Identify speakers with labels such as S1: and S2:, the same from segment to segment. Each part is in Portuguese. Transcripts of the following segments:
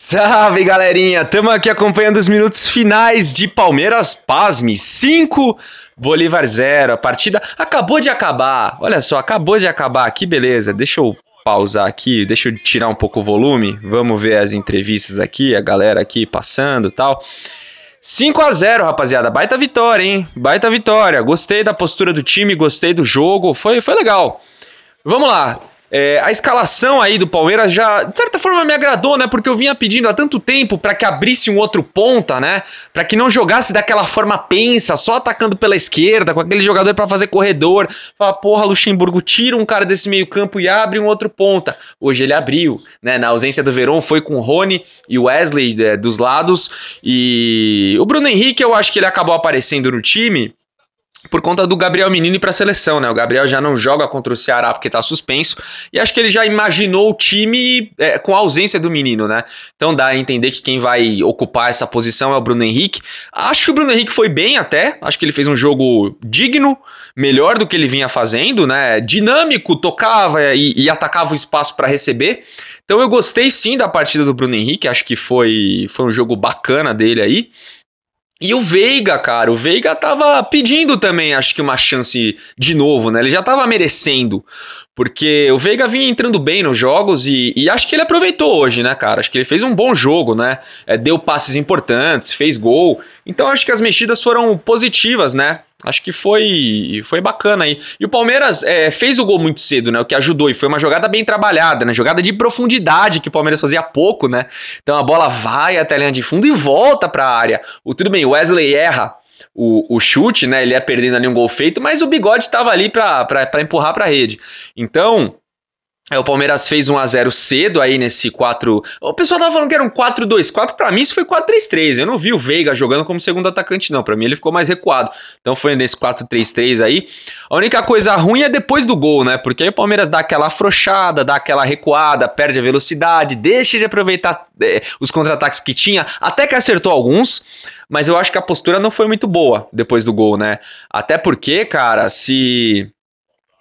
S1: Salve galerinha, estamos aqui acompanhando os minutos finais de Palmeiras Pasme 5, Bolívar 0. A partida acabou de acabar, olha só, acabou de acabar, que beleza. Deixa eu pausar aqui, deixa eu tirar um pouco o volume. Vamos ver as entrevistas aqui, a galera aqui passando tal. 5 a 0 rapaziada. Baita vitória, hein? Baita vitória. Gostei da postura do time, gostei do jogo. Foi, foi legal. Vamos lá. É, a escalação aí do Palmeiras já, de certa forma, me agradou, né? Porque eu vinha pedindo há tanto tempo para que abrisse um outro ponta, né? Para que não jogasse daquela forma pensa, só atacando pela esquerda, com aquele jogador para fazer corredor. Fala, porra, Luxemburgo, tira um cara desse meio-campo e abre um outro ponta. Hoje ele abriu, né? Na ausência do Verón, foi com o Rony e Wesley é, dos lados. E o Bruno Henrique, eu acho que ele acabou aparecendo no time por conta do Gabriel Menino ir para a seleção, né? O Gabriel já não joga contra o Ceará porque está suspenso e acho que ele já imaginou o time é, com a ausência do menino, né? Então dá a entender que quem vai ocupar essa posição é o Bruno Henrique. Acho que o Bruno Henrique foi bem até, acho que ele fez um jogo digno, melhor do que ele vinha fazendo, né? Dinâmico, tocava e, e atacava o espaço para receber. Então eu gostei sim da partida do Bruno Henrique, acho que foi, foi um jogo bacana dele aí. E o Veiga, cara, o Veiga tava pedindo também, acho que uma chance de novo, né? Ele já tava merecendo. Porque o Veiga vinha entrando bem nos jogos e, e acho que ele aproveitou hoje, né, cara? Acho que ele fez um bom jogo, né? É, deu passes importantes, fez gol. Então acho que as mexidas foram positivas, né? acho que foi foi bacana aí. E o Palmeiras é, fez o gol muito cedo, né? O que ajudou. E foi uma jogada bem trabalhada, né? Jogada de profundidade que o Palmeiras fazia pouco, né? Então a bola vai até a linha de fundo e volta para a área. O, tudo bem, Wesley erra o, o, chute, né? Ele ia perdendo ali um gol feito, mas o bigode estava ali para empurrar para a rede. Então. É, o Palmeiras fez 1 a 0 cedo aí nesse 4. O pessoal tava falando que era um 4-2-4, para mim isso foi 4-3-3. Eu não vi o Veiga jogando como segundo atacante não, para mim ele ficou mais recuado. Então foi nesse 4-3-3 aí. A única coisa ruim é depois do gol, né? Porque aí o Palmeiras dá aquela afrouxada, dá aquela recuada, perde a velocidade, deixa de aproveitar é, os contra-ataques que tinha, até que acertou alguns, mas eu acho que a postura não foi muito boa depois do gol, né? Até porque, cara, se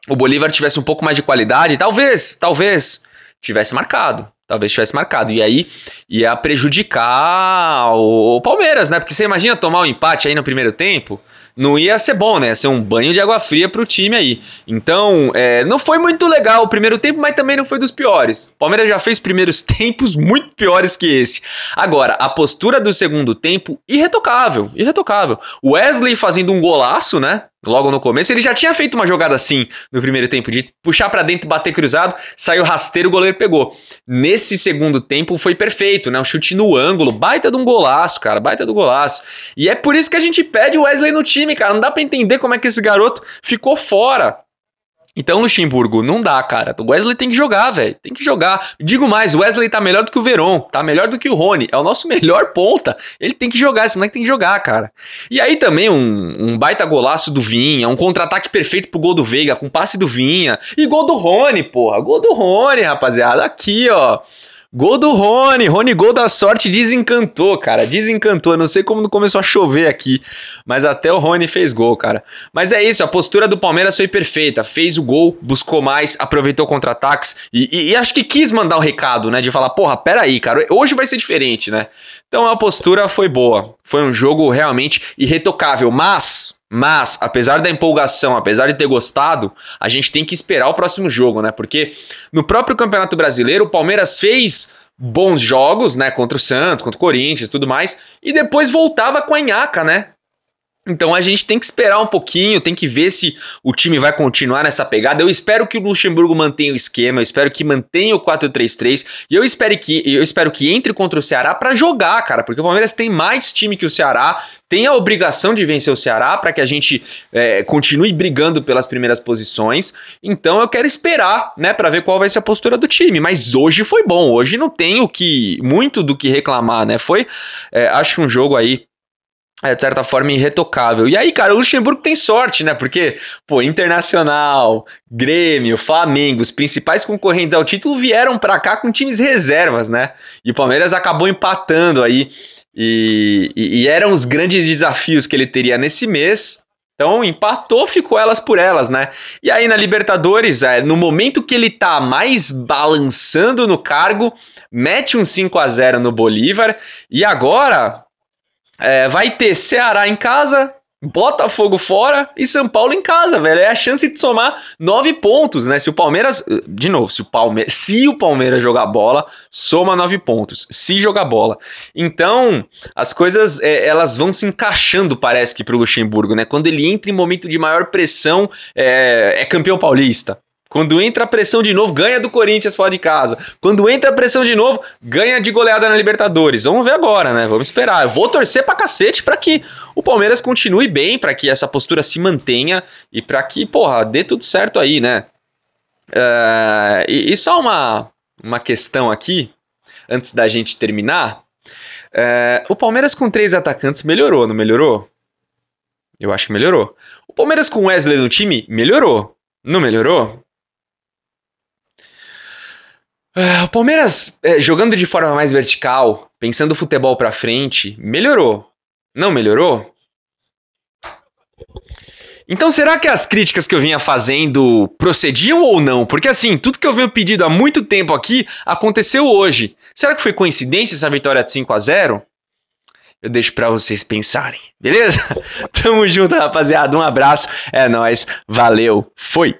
S1: o Bolívar tivesse um pouco mais de qualidade, talvez, talvez tivesse marcado. Talvez tivesse marcado. E aí ia prejudicar o Palmeiras, né? Porque você imagina tomar um empate aí no primeiro tempo não ia ser bom, né? Ia ser um banho de água fria pro time aí. Então, é, não foi muito legal o primeiro tempo, mas também não foi dos piores. O Palmeiras já fez primeiros tempos muito piores que esse. Agora, a postura do segundo tempo, irretocável, irretocável. Wesley fazendo um golaço, né? logo no começo. Ele já tinha feito uma jogada assim no primeiro tempo, de puxar para dentro, bater cruzado, saiu rasteiro, o goleiro pegou. Nesse segundo tempo foi perfeito, né? Um chute no ângulo, baita de um golaço, cara, baita do golaço. E é por isso que a gente pede o Wesley no time, cara. Não dá para entender como é que esse garoto ficou fora. Então, Luxemburgo, não dá, cara. O Wesley tem que jogar, velho. Tem que jogar. Digo mais, o Wesley tá melhor do que o Veron, tá melhor do que o Rony. É o nosso melhor ponta. Ele tem que jogar, esse moleque tem que jogar, cara. E aí também um, um baita golaço do Vinha, um contra-ataque perfeito pro gol do Veiga, com passe do Vinha. E gol do Rony, porra. Gol do Rony, rapaziada. Aqui, ó. Gol do Rony, Rony gol da sorte desencantou, cara, desencantou. Eu não sei como começou a chover aqui, mas até o Rony fez gol, cara. Mas é isso, a postura do Palmeiras foi perfeita, fez o gol, buscou mais, aproveitou contra-ataques e, e, e, acho que quis mandar o um recado, né, de falar, porra, peraí, cara, hoje vai ser diferente, né? Então a postura foi boa, foi um jogo realmente irretocável, mas mas, apesar da empolgação, apesar de ter gostado, a gente tem que esperar o próximo jogo, né? Porque no próprio Campeonato Brasileiro, o Palmeiras fez bons jogos, né? Contra o Santos, contra o Corinthians tudo mais, e depois voltava com a Inhaca, né? Então a gente tem que esperar um pouquinho, tem que ver se o time vai continuar nessa pegada. Eu espero que o Luxemburgo mantenha o esquema, eu espero que mantenha o 4-3-3 e eu espero que eu espero que entre contra o Ceará para jogar, cara, porque o Palmeiras tem mais time que o Ceará, tem a obrigação de vencer o Ceará para que a gente é, continue brigando pelas primeiras posições. Então eu quero esperar, né, para ver qual vai ser a postura do time. Mas hoje foi bom, hoje não tem o que muito do que reclamar, né? Foi, é, acho um jogo aí é, de certa forma, irretocável. E aí, cara, o Luxemburgo tem sorte, né? Porque, pô, Internacional, Grêmio, Flamengo, os principais concorrentes ao título vieram para cá com times reservas, né? E o Palmeiras acabou empatando aí. E, e, e eram os grandes desafios que ele teria nesse mês. Então, empatou, ficou elas por elas, né? E aí, na Libertadores, é, no momento que ele tá mais balançando no cargo, mete um 5 a 0 no Bolívar. E agora, é, vai ter Ceará em casa, Botafogo fora e São Paulo em casa, velho. É a chance de somar nove pontos, né? Se o Palmeiras. De novo, se o Palmeiras. Se o Palmeiras jogar bola, soma nove pontos. Se jogar bola. Então, as coisas é, elas vão se encaixando, parece que, pro Luxemburgo, né? Quando ele entra em momento de maior pressão, é, é campeão paulista. Quando entra a pressão de novo, ganha do Corinthians fora de casa. Quando entra a pressão de novo, ganha de goleada na Libertadores. Vamos ver agora, né? Vamos esperar. Eu vou torcer pra cacete para que o Palmeiras continue bem, para que essa postura se mantenha e para que, porra, dê tudo certo aí, né? Uh, e, e, só uma, uma questão aqui, antes da gente terminar. Uh, o Palmeiras com três atacantes melhorou, não melhorou? Eu acho que melhorou. O Palmeiras com Wesley no time melhorou. Não melhorou? Ah, o Palmeiras, eh, jogando de forma mais vertical, pensando o futebol para frente, melhorou. Não melhorou? Então será que as críticas que eu vinha fazendo procediam ou não? Porque assim, tudo que eu venho pedindo há muito tempo aqui aconteceu hoje. Será que foi coincidência essa vitória de 5 a 0? Eu deixo para vocês pensarem, beleza? Tamo junto, rapaziada. Um abraço. É nós. Valeu. Foi.